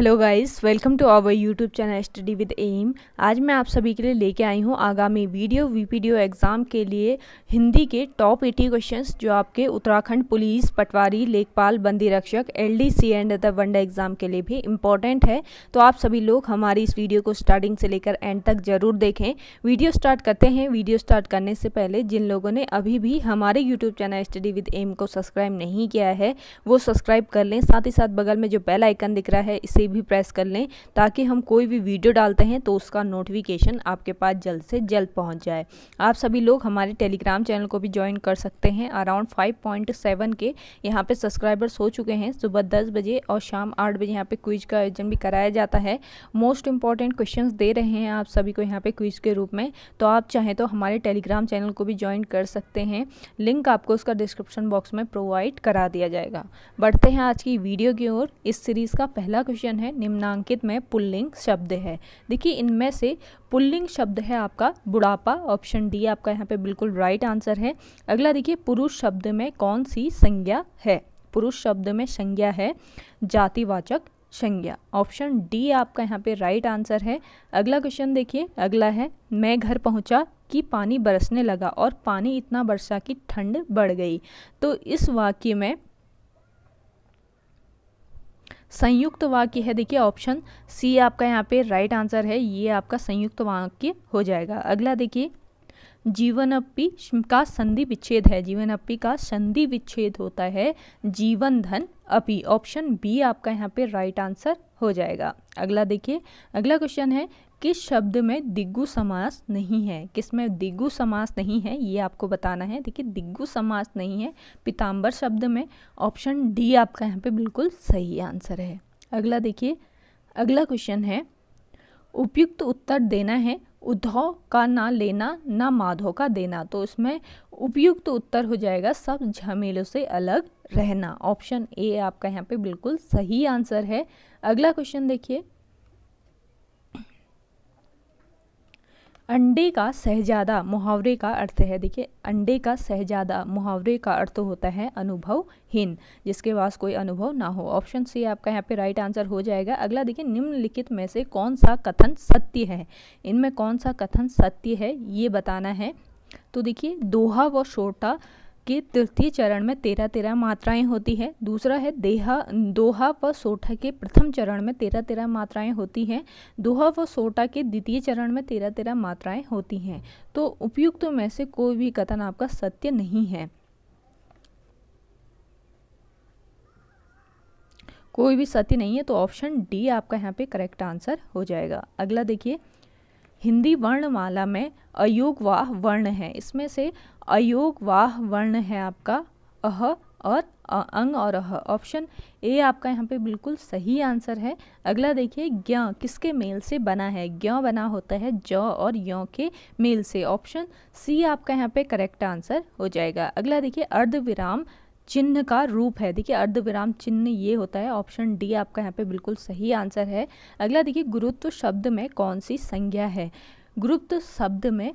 hello guys welcome to our YouTube channel study with M आज मैं आप सभी के लिए लेके आई हूँ आगामी वीडियो वीपीडीओ एग्ज़ाम के लिए हिंदी के टॉप 80 क्वेश्चंस जो आपके उत्तराखंड पुलिस पटवारी लेखपाल बंदी रक्षक LDC and the one day exam के लिए भी इम्पॉर्टेंट है तो आप सभी लोग हमारी इस वीडियो को स्टार्टिंग से लेकर एंड तक ज़रूर देखें वीडियो स्टार्ट करते हैं वीडियो स्टार्ट करने से पहले जिन लोगों ने अभी भी हमारे YouTube channel study with M को सब्सक्राइब नहीं किया है वो सब्सक्राइब कर लें साथ ही साथ बगल में जो बेल आइकन दिख रहा है इसे भी प्रेस कर लें ताकि हम कोई भी वीडियो डालते हैं तो उसका नोटिफिकेशन आपके पास जल्द से जल्द पहुँच जाए आप सभी लोग हमारे टेलीग्राम चैनल को भी ज्वाइन कर सकते हैं अराउंड फाइव के यहाँ पर सब्सक्राइबर्स हो चुके हैं सुबह दस बजे और शाम आठ बजे यहाँ पे क्विज का आयोजन भी कराया जाता है मोस्ट इंपॉर्टेंट क्वेश्चन दे रहे हैं आप सभी को यहाँ पे क्विज के रूप में तो आप चाहें तो हमारे टेलीग्राम चैनल को भी ज्वाइन कर सकते हैं लिंक आपको उसका डिस्क्रिप्शन बॉक्स में प्रोवाइड करा दिया जाएगा बढ़ते हैं आज की वीडियो की ओर इस सीरीज़ का पहला क्वेश्चन है निम्नांकित में पुल्लिंग शब्द है देखिए इनमें से पुल्लिंग शब्द है आपका बुढ़ापा ऑप्शन डी आपका यहाँ पे बिल्कुल राइट आंसर है अगला देखिए पुरुष शब्द में कौन सी संज्ञा है पुरुष शब्द में संज्ञा है जातिवाचक संज्ञा ऑप्शन डी आपका यहाँ पे राइट आंसर है अगला क्वेश्चन देखिए अगला है मैं घर पहुँचा कि पानी बरसने लगा और पानी इतना बरसा कि ठंड बढ़ गई तो इस वाक्य में संयुक्त वाक्य है देखिए ऑप्शन सी आपका यहाँ पे राइट आंसर है ये आपका संयुक्त वाक्य हो जाएगा अगला देखिए जीवन अपी का संधि विच्छेद है जीवन अपी का संधि विच्छेद होता है जीवन धन अपी ऑप्शन बी आपका यहाँ पे राइट आंसर हो जाएगा अगला देखिए अगला क्वेश्चन है किस शब्द में दिग्गु समास नहीं है किस में दिग्गु समास नहीं है ये आपको बताना है देखिए दिग्गु समास नहीं है पिताम्बर शब्द में ऑप्शन डी आपका यहाँ पे बिल्कुल सही आंसर है अगला देखिए अगला क्वेश्चन है उपयुक्त उत्तर देना है उद्धव का ना लेना ना माधव का देना तो इसमें उपयुक्त उत्तर हो जाएगा सब झमेलों से अलग रहना ऑप्शन ए आपका यहाँ पे बिल्कुल सही आंसर है अगला क्वेश्चन देखिए अंडे का सहजादा मुहावरे का अर्थ है देखिए अंडे का सहजादा मुहावरे का अर्थ तो होता है अनुभवहीन जिसके पास कोई अनुभव ना हो ऑप्शन सी आपका यहाँ पे राइट आंसर हो जाएगा अगला देखिए निम्नलिखित में से कौन सा कथन सत्य है इनमें कौन सा कथन सत्य है ये बताना है तो देखिए दोहा व छोटा जिसके तृतीय चरण में तेरह तेरह मात्राएं होती है दूसरा है देहा दोहा व सोठा के प्रथम चरण में तेरह तेरह मात्राएं होती हैं दोहा व सोटा के द्वितीय चरण में तेरह तेरह मात्राएं होती हैं तो उपयुक्त में से कोई भी कथन आपका सत्य नहीं है कोई भी सत्य नहीं है तो ऑप्शन डी आपका यहाँ पे करेक्ट आंसर हो जाएगा अगला देखिए हिंदी वर्णमाला में अयोगवाह वर्ण है इसमें से अयोगवाह वर्ण है आपका अह और अ, अंग और अह ऑप्शन ए आपका यहाँ पे बिल्कुल सही आंसर है अगला देखिए ज्ञ किसके मेल से बना है ज्ञ बना होता है ज और य के मेल से ऑप्शन सी आपका यहाँ पे करेक्ट आंसर हो जाएगा अगला देखिए अर्धविराम चिन्ह का रूप है देखिए अर्धविराम चिन्ह ये होता है ऑप्शन डी आपका यहाँ पे बिल्कुल सही आंसर है अगला देखिए गुरुत्व शब्द में कौन सी संज्ञा है गुरुत्व शब्द में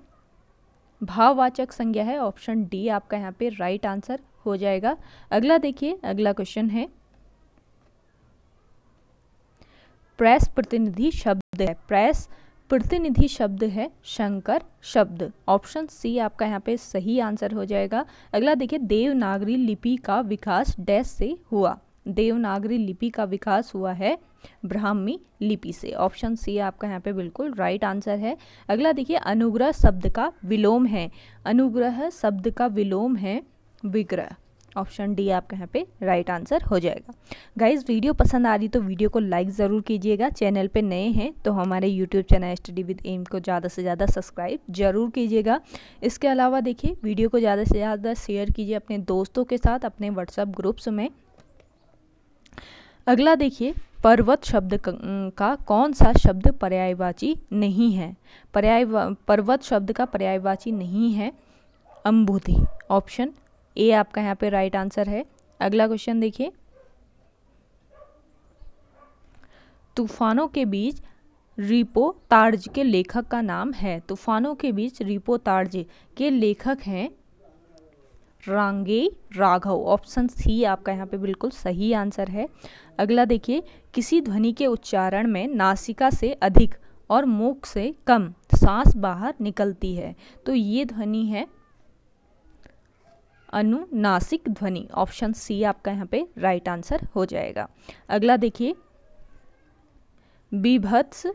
भाववाचक संज्ञा है ऑप्शन डी आपका यहाँ पे राइट आंसर हो जाएगा अगला देखिए अगला क्वेश्चन है प्रेस प्रतिनिधि शब्द है प्रेस प्रतिनिधि शब्द है शंकर शब्द ऑप्शन सी आपका यहाँ पे सही आंसर हो जाएगा अगला देखिए देवनागरी लिपि का विकास डैश से हुआ देवनागरी लिपि का विकास हुआ है ब्राह्मी लिपि से ऑप्शन सी आपका यहाँ पे बिल्कुल राइट आंसर है अगला देखिए अनुग्रह शब्द का विलोम है अनुग्रह शब्द का विलोम है विग्रह ऑप्शन डी आपके यहाँ पे राइट आंसर हो जाएगा गाइज वीडियो पसंद आ रही तो वीडियो को लाइक ज़रूर कीजिएगा चैनल पे नए हैं तो हमारे YouTube channel study with M को ज़्यादा से ज़्यादा सब्सक्राइब ज़रूर कीजिएगा इसके अलावा देखिए वीडियो को ज़्यादा से ज़्यादा शेयर कीजिए अपने दोस्तों के साथ अपने व्हाट्सअप ग्रुप्स में अगला देखिए पर्वत शब्द का कौन सा शब्द पर्यायवाची नहीं है पर्याय पर्वत शब्द का पर्यायवाची नहीं है अम्बुधि ऑप्शन ए आपका यहाँ पे राइट आंसर है अगला क्वेश्चन देखिए तूफानों के बीच रिपो तार्ज के लेखक का नाम है तूफानों के बीच रिपो तार्ज के लेखक हैं रांगे राघव ऑप्शन सी आपका यहाँ पे बिल्कुल सही आंसर है अगला देखिए किसी ध्वनि के उच्चारण में नासिका से अधिक और मुख से कम सांस बाहर निकलती है तो ये ध्वनि है अनुनासिक ध्वनि ऑप्शन सी आपका यहाँ पे राइट आंसर हो जाएगा अगला देखिए विभत्स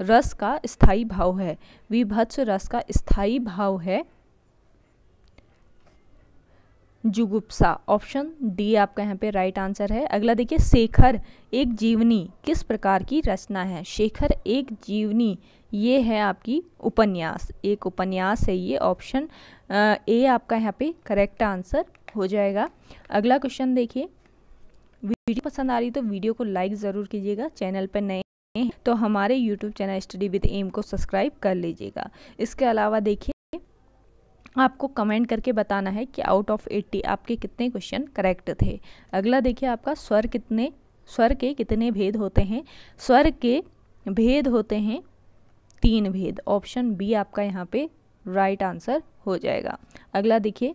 रस का स्थाई भाव है विभत्स रस का स्थाई भाव है जुगुप्सा ऑप्शन डी आपका यहाँ पे राइट आंसर है अगला देखिए शेखर एक जीवनी किस प्रकार की रचना है शेखर एक जीवनी ये है आपकी उपन्यास एक उपन्यास है ये ऑप्शन ए आपका यहाँ पे करेक्ट आंसर हो जाएगा अगला क्वेश्चन देखिए वीडियो पसंद आ रही तो वीडियो को लाइक ज़रूर कीजिएगा चैनल पर नए तो हमारे YouTube channel study with M को सब्सक्राइब कर लीजिएगा इसके अलावा देखिए आपको कमेंट करके बताना है कि आउट ऑफ 80 आपके कितने क्वेश्चन करेक्ट थे अगला देखिए आपका स्वर कितने स्वर के कितने भेद होते हैं स्वर के भेद होते हैं तीन भेद ऑप्शन बी आपका यहाँ पे राइट right आंसर हो जाएगा अगला देखिए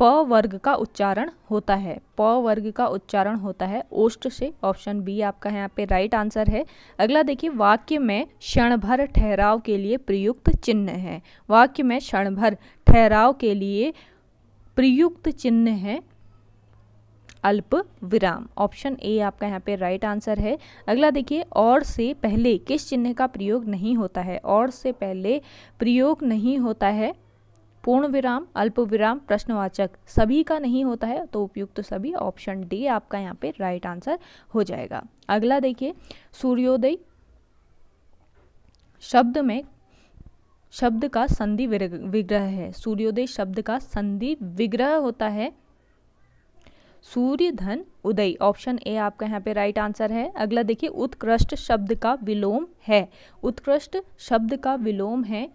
प वर्ग का उच्चारण होता है प वर्ग का उच्चारण होता है ओष्ट से ऑप्शन बी आपका यहाँ पे राइट आंसर है अगला देखिए वाक्य में क्षणभर ठहराव के लिए प्रयुक्त चिन्ह है वाक्य में क्षणभर ठहराव के लिए प्रयुक्त चिन्ह है अल्प विराम ऑप्शन ए आपका यहाँ पे राइट आंसर है अगला देखिए और से पहले किस चिन्ह का प्रयोग नहीं होता है और से पहले प्रयोग नहीं होता है पूर्ण विराम अल्प विराम प्रश्नवाचक सभी का नहीं होता है तो उपयुक्त तो सभी ऑप्शन डी आपका यहाँ पे राइट आंसर हो जाएगा अगला देखिए सूर्योदय शब्द में शब्द का संधि विग्रह है सूर्योदय शब्द का संधि विग्रह होता है सूर्य धन उदय ऑप्शन ए आपका यहाँ पे राइट आंसर है अगला देखिए उत्कृष्ट शब्द का विलोम है उत्कृष्ट शब्द का विलोम है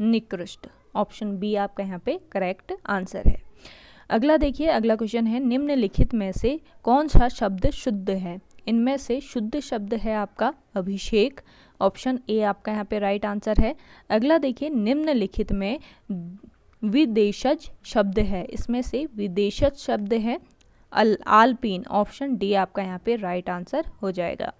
निकृष्ट ऑप्शन बी आपका यहाँ पे करेक्ट आंसर है अगला देखिए अगला क्वेश्चन है निम्नलिखित में से कौन सा शब्द शुद्ध है इनमें से शुद्ध शब्द है आपका अभिषेक ऑप्शन ए आपका यहाँ पे राइट आंसर है अगला देखिए निम्नलिखित में विदेशज शब्द है इसमें से विदेशज शब्द है अल आलपीन ऑप्शन डी आपका यहाँ पे राइट आंसर हो जाएगा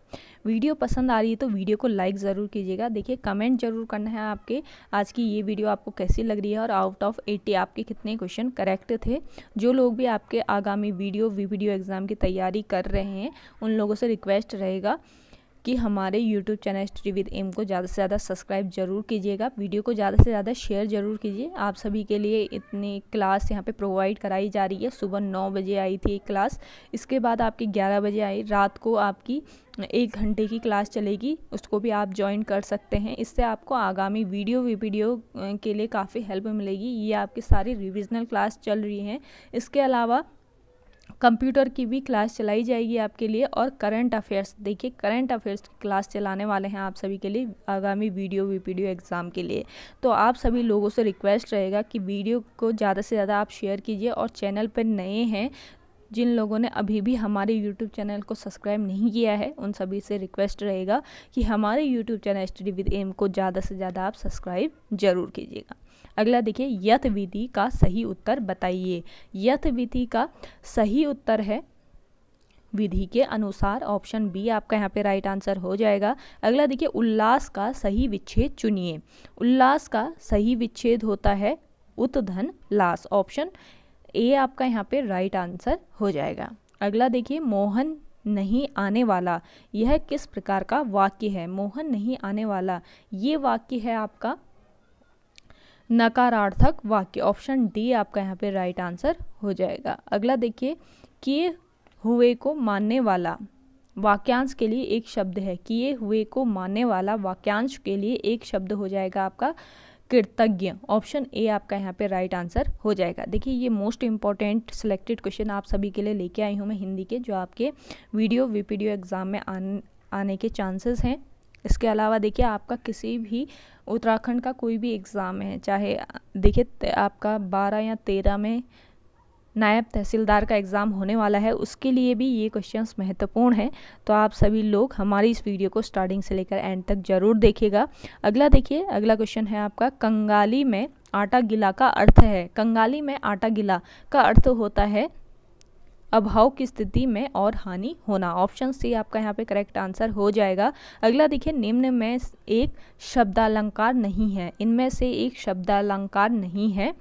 वीडियो पसंद आ रही है तो वीडियो को लाइक ज़रूर कीजिएगा देखिए कमेंट जरूर करना है आपके आज की ये वीडियो आपको कैसी लग रही है और आउट ऑफ एट्टी आपके कितने क्वेश्चन करेक्ट थे जो लोग भी आपके आगामी वीडियो वी वीडियो एग्ज़ाम की तैयारी कर रहे हैं उन लोगों से रिक्वेस्ट रहेगा कि हमारे YouTube channel study with M को ज़्यादा से ज़्यादा सब्सक्राइब जरूर कीजिएगा वीडियो को ज़्यादा से ज़्यादा शेयर जरूर कीजिए आप सभी के लिए इतनी क्लास यहाँ पे प्रोवाइड कराई जा रही है सुबह नौ बजे आई थी एक क्लास इसके बाद आपकी ग्यारह बजे आई रात को आपकी एक घंटे की क्लास चलेगी उसको भी आप ज्वाइन कर सकते हैं इससे आपको आगामी वीडियो वीडियो के लिए काफ़ी हेल्प मिलेगी ये आपकी सारी रिविजनल क्लास चल रही हैं इसके अलावा कंप्यूटर की भी क्लास चलाई जाएगी आपके लिए और करंट अफेयर्स देखिए करंट अफेयर्स की क्लास चलाने वाले हैं आप सभी के लिए आगामी वीडियो वीपीडीओ एग्ज़ाम के लिए तो आप सभी लोगों से रिक्वेस्ट रहेगा कि वीडियो को ज़्यादा से ज़्यादा आप शेयर कीजिए और चैनल पर नए हैं जिन लोगों ने अभी भी हमारे यूट्यूब चैनल को सब्सक्राइब नहीं किया है उन सभी से रिक्वेस्ट रहेगा कि हमारे YouTube channel study with M को ज़्यादा से ज़्यादा आप सब्सक्राइब ज़रूर कीजिएगा अगला देखिए यथ विधि का सही उत्तर बताइए यथ विधि का सही उत्तर है विधि के अनुसार ऑप्शन बी आपका यहाँ पे राइट आंसर हो जाएगा अगला देखिए उल्लास का सही विच्छेद चुनिए उल्लास का सही विच्छेद होता है उत्धन लास ऑप्शन ए आपका यहाँ पे राइट आंसर हो जाएगा अगला देखिए मोहन नहीं आने वाला यह किस प्रकार का वाक्य है मोहन नहीं आने वाला ये वाक्य है आपका नकारार्थक वाक्य ऑप्शन डी आपका यहाँ पे राइट आंसर हो जाएगा अगला देखिए किए हुए को मानने वाला वाक्यांश के लिए एक शब्द है किए हुए को मानने वाला वाक्यांश के लिए एक शब्द हो जाएगा आपका कृतज्ञ ऑप्शन ए आपका यहाँ पे राइट आंसर हो जाएगा देखिए ये मोस्ट इंपॉर्टेंट सिलेक्टेड क्वेश्चन आप सभी के लिए लेके आई हूँ मैं हिंदी के जो आपके वीडियो वीपीडियो एग्ज़ाम में आन, आने के चांसेस हैं इसके अलावा देखिए आपका किसी भी उत्तराखंड का कोई भी एग्ज़ाम है चाहे देखिए आपका बारह या तेरह में नायब तहसीलदार का एग्ज़ाम होने वाला है उसके लिए भी ये क्वेश्चंस महत्वपूर्ण हैं तो आप सभी लोग हमारी इस वीडियो को स्टार्टिंग से लेकर एंड तक ज़रूर देखिएगा अगला देखिए अगला क्वेश्चन है आपका कंगाली में आटा गिला का अर्थ है कंगाली में आटा गिला का अर्थ होता है अभाव की स्थिति में और हानि होना ऑप्शन सी आपका यहाँ पे करेक्ट आंसर हो जाएगा अगला देखिए निम्न में एक शब्दालंकार नहीं है इनमें से एक शब्दालंकार नहीं है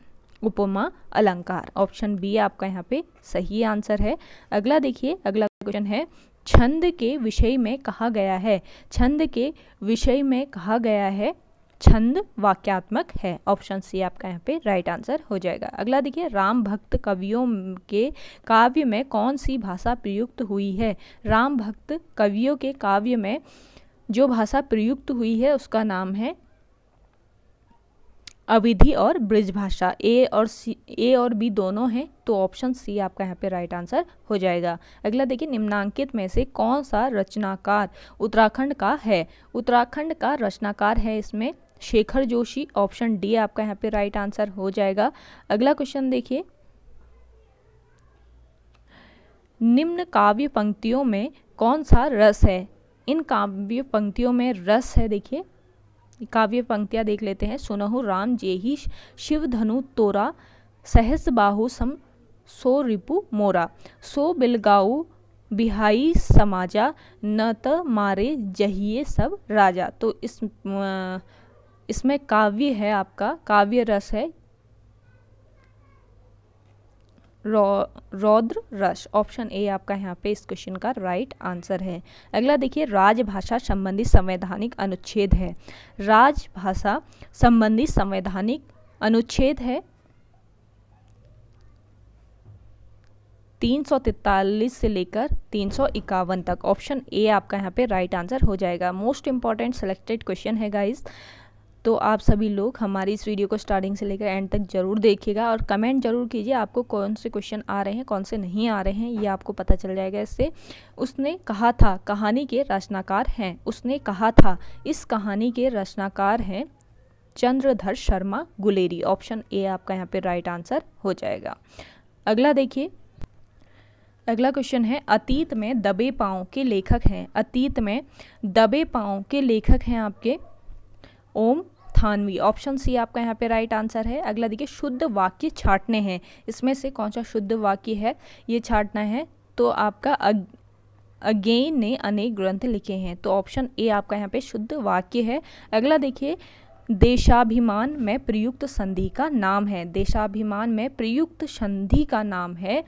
उपमा अलंकार ऑप्शन बी आपका यहाँ पे सही आंसर है अगला देखिए अगला क्वेश्चन है छंद के विषय में कहा गया है छंद के विषय में कहा गया है छंद वाक्यात्मक है ऑप्शन सी आपका यहाँ पे राइट आंसर हो जाएगा अगला देखिए राम भक्त कवियों के काव्य में कौन सी भाषा प्रयुक्त हुई है राम भक्त कवियों के काव्य में जो भाषा प्रयुक्त हुई है उसका नाम है अविधि और ब्रिज भाषा ए और सी ए और बी दोनों हैं तो ऑप्शन सी आपका यहाँ पे राइट आंसर हो जाएगा अगला देखिए निम्नांकित में से कौन सा रचनाकार उत्तराखंड का है उत्तराखंड का रचनाकार है इसमें शेखर जोशी ऑप्शन डी आपका यहाँ पे राइट आंसर हो जाएगा अगला क्वेश्चन देखिए निम्न काव्य पंक्तियों में कौन सा रस है इन काव्य पंक्तियों में रस है देखिए काव्य पंक्तियाँ देख लेते हैं सुनहु राम जे ही शिव धनु तोरा सहस बाहु सम सो रिपु मोरा सो बिलगाऊ बिहाई समाजा न त मारे जहिए सब राजा तो इस इसमें काव्य है आपका काव्य रस है रौद्र रस ऑप्शन ए आपका यहाँ पे इस क्वेश्चन का राइट आंसर है अगला देखिए राजभाषा संबंधी संवैधानिक अनुच्छेद है राजभाषा संबंधी संवैधानिक अनुच्छेद है तीन सौ तैतालीस से लेकर तीन सौ इक्यावन तक ऑप्शन ए आपका यहाँ पे राइट आंसर हो जाएगा मोस्ट इंपॉर्टेंट सेलेक्टेड क्वेश्चन है गाइज तो आप सभी लोग हमारी इस वीडियो को स्टार्टिंग से लेकर एंड तक ज़रूर देखिएगा और कमेंट ज़रूर कीजिए आपको कौन से क्वेश्चन आ रहे हैं कौन से नहीं आ रहे हैं ये आपको पता चल जाएगा इससे उसने कहा था कहानी के रचनाकार हैं उसने कहा था इस कहानी के रचनाकार हैं चंद्रधर शर्मा गुलेरी ऑप्शन ए आपका यहाँ पे राइट आंसर हो जाएगा अगला देखिए अगला क्वेश्चन है अतीत में दबे पाँव के लेखक हैं अतीत में दबे पाँव के लेखक हैं आपके ओम थानवी ऑप्शन सी आपका यहाँ पे राइट आंसर है अगला देखिए शुद्ध वाक्य छाटने हैं इसमें से कौन सा शुद्ध वाक्य है ये छाटना है तो आपका अग, अगेन ने अनेक ग्रंथ लिखे हैं तो ऑप्शन ए आपका यहाँ पे शुद्ध वाक्य है अगला देखिए देशाभिमान में प्रयुक्त संधि का नाम है देशाभिमान में प्रयुक्त संधि का नाम है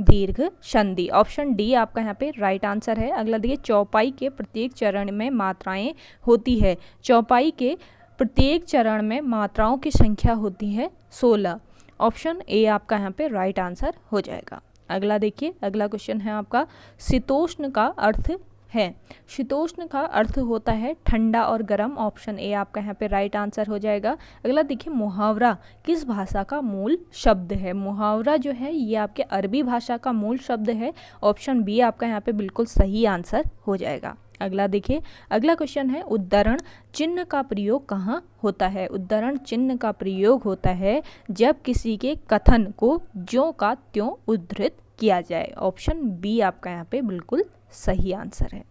दीर्घ संधि ऑप्शन डी आपका यहाँ पे राइट आंसर है अगला देखिए चौपाई के प्रत्येक चरण में मात्राएं होती है चौपाई के प्रत्येक चरण में मात्राओं की संख्या होती है सोलह ऑप्शन ए आपका यहाँ पे राइट आंसर हो जाएगा अगला देखिए अगला क्वेश्चन है आपका शीतोष्ण का अर्थ है शीतोष्ण का अर्थ होता है ठंडा और गर्म ऑप्शन ए आपका यहाँ पे राइट आंसर हो जाएगा अगला देखिए मुहावरा किस भाषा का मूल शब्द है मुहावरा जो है ये आपके अरबी भाषा का मूल शब्द है ऑप्शन बी आपका यहाँ पे बिल्कुल सही आंसर हो जाएगा अगला देखिए अगला क्वेश्चन है उद्धरण चिन्ह का प्रयोग कहाँ होता है उद्धरण चिन्ह का प्रयोग होता है जब किसी के कथन को ज्यों का त्यों उद्धृत किया जाए ऑप्शन बी आपका यहाँ पे बिल्कुल सही आंसर है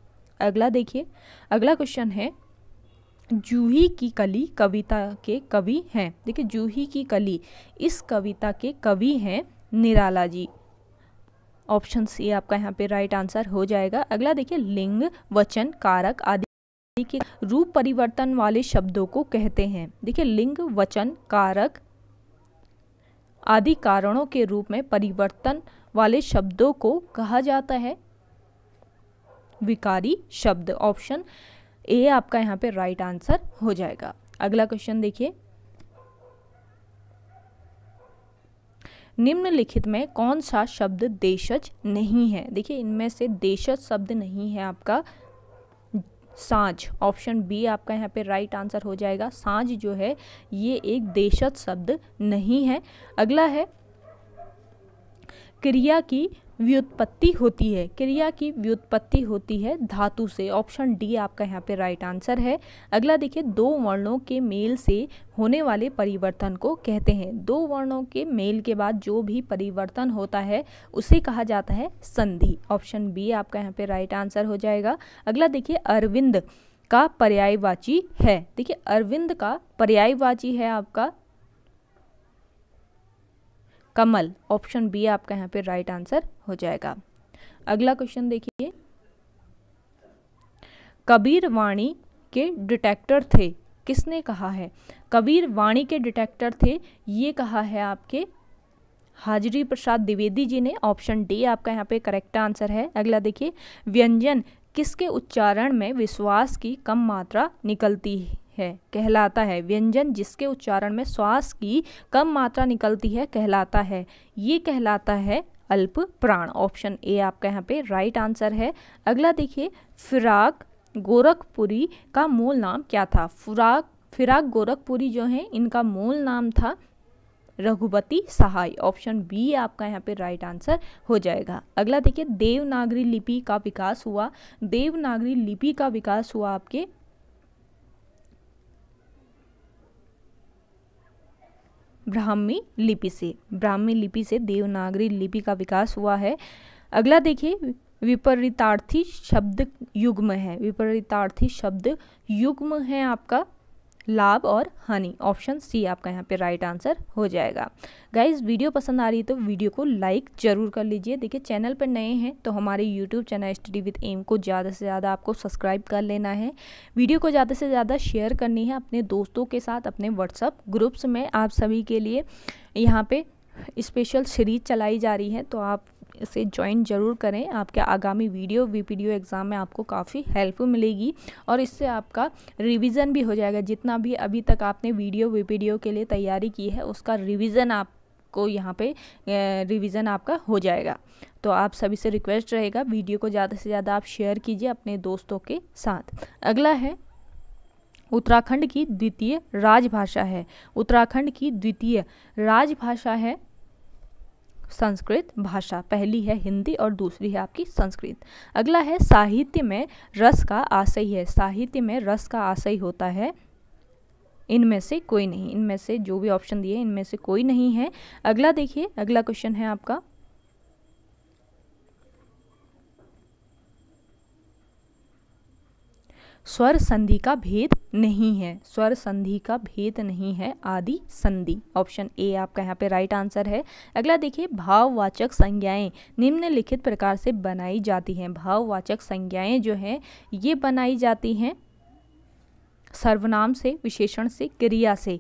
अगला देखिए अगला क्वेश्चन है जूही की कली कविता के कवि हैं देखिए जूही की कली इस कविता के कवि हैं निराला जी ऑप्शन सी आपका यहाँ पे राइट आंसर हो जाएगा अगला देखिए लिंग वचन कारक आदि के रूप परिवर्तन वाले शब्दों को कहते हैं देखिए लिंग वचन कारक आदि कारणों के रूप में परिवर्तन वाले शब्दों को कहा जाता है विकारी शब्द ऑप्शन ए आपका यहाँ पे राइट आंसर हो जाएगा अगला क्वेश्चन देखिए निम्नलिखित में कौन सा शब्द देशज नहीं है देखिए इनमें से देशज शब्द नहीं है आपका सांझ ऑप्शन बी आपका यहाँ पे राइट आंसर हो जाएगा सांझ जो है ये एक देशज शब्द नहीं है अगला है क्रिया की व्युत्पत्ति होती है क्रिया की व्युत्पत्ति होती है धातु से ऑप्शन डी आपका यहाँ पे राइट आंसर है अगला देखिए दो वर्णों के मेल से होने वाले परिवर्तन को कहते हैं दो वर्णों के मेल के बाद जो भी परिवर्तन होता है उसे कहा जाता है संधि ऑप्शन बी आपका यहाँ पे राइट आंसर हो जाएगा अगला देखिए अरविंद का पर्यायवाची है देखिए अरविंद का पर्यायवाची है आपका कमल ऑप्शन बी आपका यहाँ पे राइट आंसर हो जाएगा अगला क्वेश्चन देखिए कबीर वाणी के डिटेक्टर थे किसने कहा है कबीर वाणी के डिटेक्टर थे ये कहा है आपके हाजरी प्रसाद द्विवेदी जी ने ऑप्शन डी आपका यहाँ पे करेक्ट आंसर है अगला देखिए व्यंजन किसके उच्चारण में विश्वास की कम मात्रा निकलती है कहलाता है व्यंजन जिसके उच्चारण में श्वास की कम मात्रा निकलती है कहलाता है ये कहलाता है अल्प प्राण ऑप्शन ए आपका यहाँ पे राइट आंसर है अगला देखिए फिराक गोरखपुरी का मूल नाम क्या था फिराक फिराक गोरखपुरी जो है इनका मूल नाम था रघुपति सहाय ऑप्शन बी आपका यहाँ पे राइट आंसर हो जाएगा अगला देखिए देवनागरी लिपि का विकास हुआ देवनागरी लिपि का विकास हुआ आपके ब्राह्मी लिपि से ब्राह्मी लिपि से देवनागरी लिपि का विकास हुआ है अगला देखिए विपरीतार्थी शब्द युग्म है विपरीतार्थी शब्द युग्म है आपका लाभ और हनी ऑप्शन सी आपका यहाँ पे राइट आंसर हो जाएगा गाइज वीडियो पसंद आ रही है तो वीडियो को लाइक ज़रूर कर लीजिए देखिए चैनल पर नए हैं तो हमारे YouTube channel study with M को ज़्यादा से ज़्यादा आपको सब्सक्राइब कर लेना है वीडियो को ज़्यादा से ज़्यादा शेयर करनी है अपने दोस्तों के साथ अपने व्हाट्सअप ग्रुप्स में आप सभी के लिए यहाँ पर स्पेशल सीरीज चलाई जा रही है तो आप इसे ज्वाइन ज़रूर करें आपके आगामी वीडियो वीपीडीओ एग्ज़ाम में आपको काफ़ी हेल्प मिलेगी और इससे आपका रिविज़न भी हो जाएगा जितना भी अभी तक आपने वीडियो वीपीडीओ के लिए तैयारी की है उसका रिविज़न आप को यहाँ पे रिवीजन आपका हो जाएगा तो आप सभी से रिक्वेस्ट रहेगा वीडियो को ज़्यादा से ज़्यादा आप शेयर कीजिए अपने दोस्तों के साथ अगला है उत्तराखंड की द्वितीय राजभाषा है उत्तराखंड की द्वितीय राजभाषा है संस्कृत भाषा पहली है हिंदी और दूसरी है आपकी संस्कृत अगला है साहित्य में रस का आशय है साहित्य में रस का आशय होता है इनमें से कोई नहीं इनमें से जो भी ऑप्शन दिए इनमें से कोई नहीं है अगला देखिए अगला क्वेश्चन है आपका स्वर संधि का भेद नहीं है स्वर संधि का भेद नहीं है आदि संधि ऑप्शन ए आपका यहाँ पे राइट आंसर है अगला देखिए भाववाचक संज्ञाएं निम्नलिखित प्रकार से बनाई जाती हैं भाववाचक संज्ञाएं जो हैं ये बनाई जाती हैं सर्वनाम से विशेषण से क्रिया से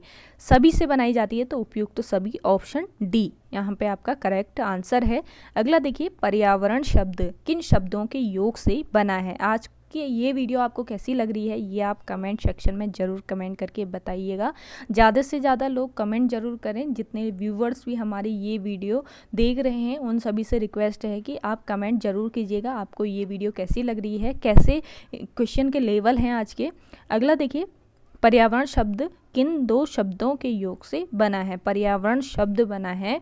सभी से बनाई जाती है तो उपयुक्त तो सभी ऑप्शन डी यहाँ पे आपका करेक्ट आंसर है अगला देखिए पर्यावरण शब्द किन शब्दों के योग से बना है आज कि ये वीडियो आपको कैसी लग रही है ये आप कमेंट सेक्शन में ज़रूर कमेंट करके बताइएगा ज़्यादा से ज़्यादा लोग कमेंट ज़रूर करें जितने व्यूवर्स भी हमारी ये वीडियो देख रहे हैं उन सभी से रिक्वेस्ट है कि आप कमेंट ज़रूर कीजिएगा आपको ये वीडियो कैसी लग रही है कैसे क्वेश्चन के लेवल हैं आज के अगला देखिए पर्यावरण शब्द किन दो शब्दों के योग से बना है पर्यावरण शब्द बना है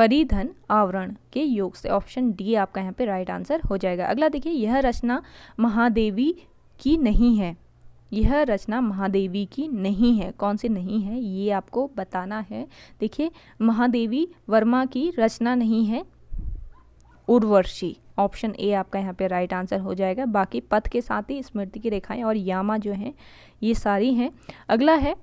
परिधन आवरण के योग से ऑप्शन डी आपका यहाँ पे राइट आंसर हो जाएगा अगला देखिए यह रचना महादेवी की नहीं है यह रचना महादेवी की नहीं है कौन सी नहीं है ये आपको बताना है देखिए महादेवी वर्मा की रचना नहीं है उर्वर्षी ऑप्शन ए आपका यहाँ पे राइट आंसर हो जाएगा बाकी पथ के साथ ही स्मृति की रेखाएं और यामा जो हैं ये सारी हैं अगला है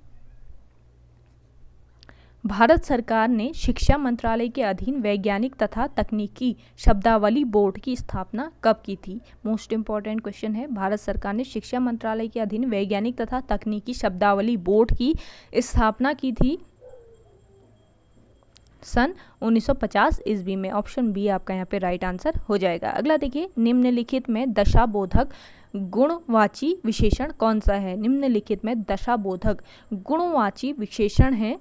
भारत सरकार ने शिक्षा मंत्रालय के अधीन वैज्ञानिक तथा तकनीकी शब्दावली बोर्ड की स्थापना कब की थी मोस्ट इम्पॉर्टेंट क्वेश्चन है भारत सरकार ने शिक्षा मंत्रालय के अधीन वैज्ञानिक तथा तकनीकी शब्दावली बोर्ड की स्थापना की थी सन 1950 ईस्वी में ऑप्शन बी आपका यहाँ पे राइट आंसर हो जाएगा अगला देखिए निम्नलिखित में दशाबोधक गुणवाची विशेषण कौन सा है निम्नलिखित में दशाबोधक गुणवाची विशेषण है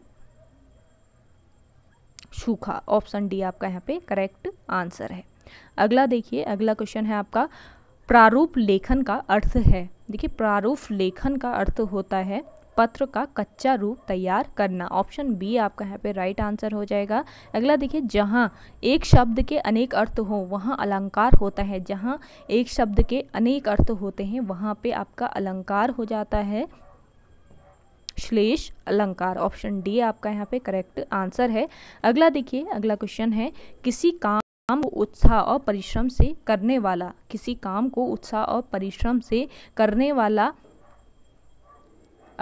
सूखा ऑप्शन डी आपका यहाँ पे करेक्ट आंसर है अगला देखिए अगला क्वेश्चन है आपका प्रारूप लेखन का अर्थ है देखिए प्रारूप लेखन का अर्थ होता है पत्र का कच्चा रूप तैयार करना ऑप्शन बी आपका यहाँ पे राइट आंसर हो जाएगा अगला देखिए जहाँ एक शब्द के अनेक अर्थ हो वहाँ अलंकार होता है जहाँ एक शब्द के अनेक अर्थ होते हैं वहाँ पे आपका अलंकार हो जाता है श्लेष अलंकार ऑप्शन डी आपका यहाँ पे करेक्ट आंसर है अगला देखिए अगला क्वेश्चन है किसी काम काम को उत्साह और परिश्रम से करने वाला किसी काम को उत्साह और परिश्रम से करने वाला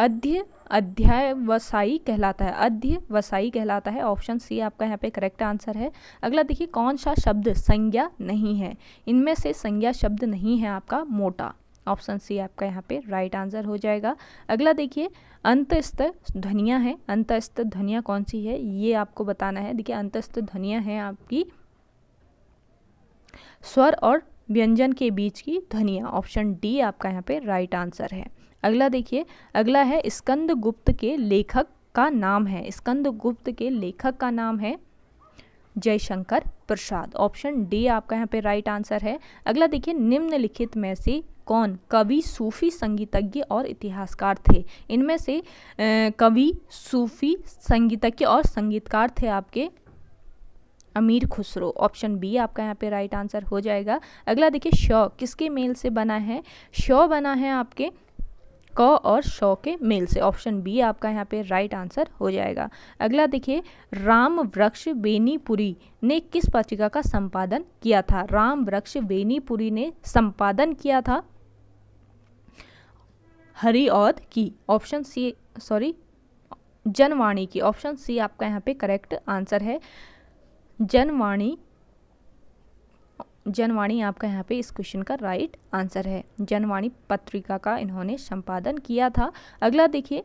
अध्य अध्याय वसाई कहलाता है अध्य वसाई कहलाता है ऑप्शन सी आपका यहाँ पे करेक्ट आंसर है अगला देखिए कौन सा शब्द संज्ञा नहीं है इनमें से संज्ञा शब्द नहीं है आपका मोटा ऑप्शन सी आपका यहाँ पे राइट आंसर हो जाएगा अगला देखिए अंतस्थ ध्वनिया है अंतस्थ ध्वनिया कौन सी है ये आपको बताना है देखिए अंतस्थ ध्वनिया है आपकी स्वर और व्यंजन के बीच की ध्वनिया ऑप्शन डी आपका यहाँ पे राइट आंसर है अगला देखिए अगला है स्कंद गुप्त के लेखक का नाम है स्कंद गुप्त के लेखक का नाम है जयशंकर प्रसाद ऑप्शन डी आपका यहाँ पे राइट आंसर है अगला देखिए निम्नलिखित में से कौन कवि सूफी संगीतज्ञ और इतिहासकार थे इनमें से कवि सूफी संगीतज्ञ और संगीतकार थे आपके अमीर खुसरो ऑप्शन बी आपका यहाँ पे राइट आंसर हो जाएगा अगला देखिए शौ किसके मेल से बना है शौ बना है आपके क और शौ के मेल से ऑप्शन बी आपका यहाँ पे राइट आंसर हो जाएगा अगला देखिए राम वृक्ष बेनीपुरी ने किस पत्रिका का संपादन किया था राम वृक्ष बेनीपुरी ने संपादन किया था हरी औद की ऑप्शन सी सॉरी जनवाणी की ऑप्शन सी आपका यहाँ पे करेक्ट आंसर है जनवाणी जनवाणी आपका यहाँ पे इस क्वेश्चन का राइट आंसर है जनवाणी पत्रिका का इन्होंने संपादन किया था अगला देखिए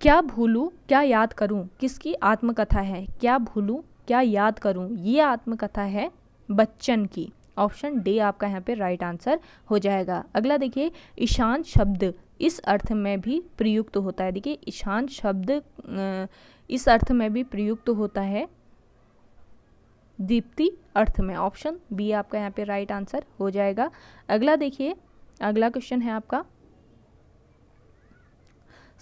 क्या भूलूँ क्या याद करूँ किसकी आत्मकथा है क्या भूलूँ क्या याद करूँ ये आत्मकथा है बच्चन की ऑप्शन डी आपका यहाँ पे राइट आंसर हो जाएगा अगला देखिए ईशान शब्द इस अर्थ में भी प्रयुक्त होता है देखिए ईशान शब्द इस अर्थ में भी प्रयुक्त होता है दीप्ति अर्थ में ऑप्शन बी आपका यहाँ पे राइट आंसर हो जाएगा अगला देखिए अगला क्वेश्चन है आपका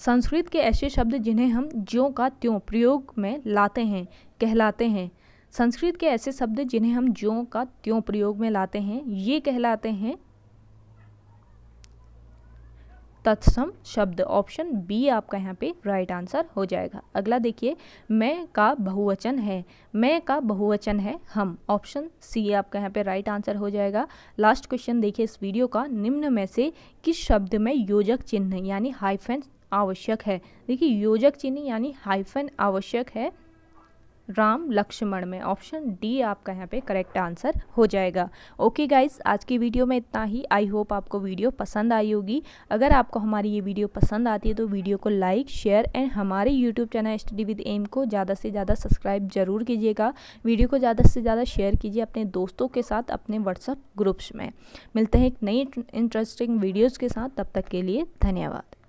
संस्कृत के ऐसे शब्द जिन्हें हम ज्यों का त्यों प्रयोग में लाते हैं कहलाते हैं संस्कृत के ऐसे शब्द जिन्हें हम ज्यों का त्यों प्रयोग में लाते हैं ये कहलाते हैं तत्सम शब्द ऑप्शन बी आपका यहाँ पे राइट आंसर हो जाएगा अगला देखिए मैं का बहुवचन है मैं का बहुवचन है हम ऑप्शन सी आपका यहाँ पे राइट आंसर हो जाएगा लास्ट क्वेश्चन देखिए इस वीडियो का निम्न में से किस शब्द में योजक चिन्ह यानी हाइफेन आवश्यक है देखिए योजक चिन्ह यानी हाइफेन आवश्यक है राम लक्ष्मण में ऑप्शन डी आपका यहाँ पे करेक्ट आंसर हो जाएगा ओके गाइस आज की वीडियो में इतना ही आई होप आपको वीडियो पसंद आई होगी अगर आपको हमारी ये वीडियो पसंद आती है तो वीडियो को लाइक शेयर एंड हमारे YouTube channel study with M को ज़्यादा से ज़्यादा सब्सक्राइब जरूर कीजिएगा वीडियो को ज़्यादा से ज़्यादा शेयर कीजिए अपने दोस्तों के साथ अपने व्हाट्सअप ग्रुप्स में मिलते हैं एक नई इंटरेस्टिंग वीडियोज़ के साथ तब तक के लिए धन्यवाद